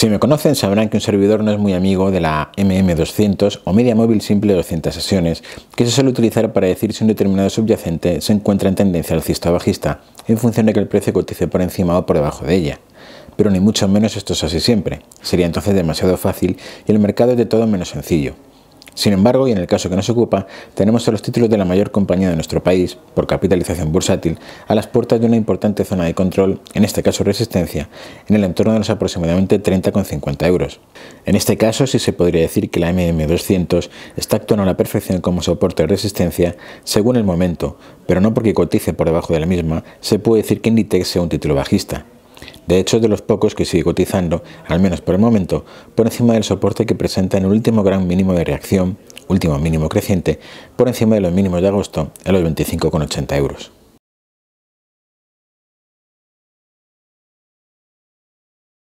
Si me conocen sabrán que un servidor no es muy amigo de la MM200 o media móvil simple de 200 sesiones, que se suele utilizar para decir si un determinado subyacente se encuentra en tendencia alcista o bajista, en función de que el precio cotice por encima o por debajo de ella. Pero ni mucho menos esto es así siempre, sería entonces demasiado fácil y el mercado es de todo menos sencillo. Sin embargo, y en el caso que nos ocupa, tenemos a los títulos de la mayor compañía de nuestro país, por capitalización bursátil, a las puertas de una importante zona de control, en este caso resistencia, en el entorno de los aproximadamente 30,50 euros. En este caso sí se podría decir que la MM200 está actuando a la perfección como soporte de resistencia según el momento, pero no porque cotice por debajo de la misma, se puede decir que Inditex sea un título bajista. De hecho, es de los pocos que sigue cotizando, al menos por el momento, por encima del soporte que presenta en el último gran mínimo de reacción, último mínimo creciente, por encima de los mínimos de agosto, en los 25,80 euros.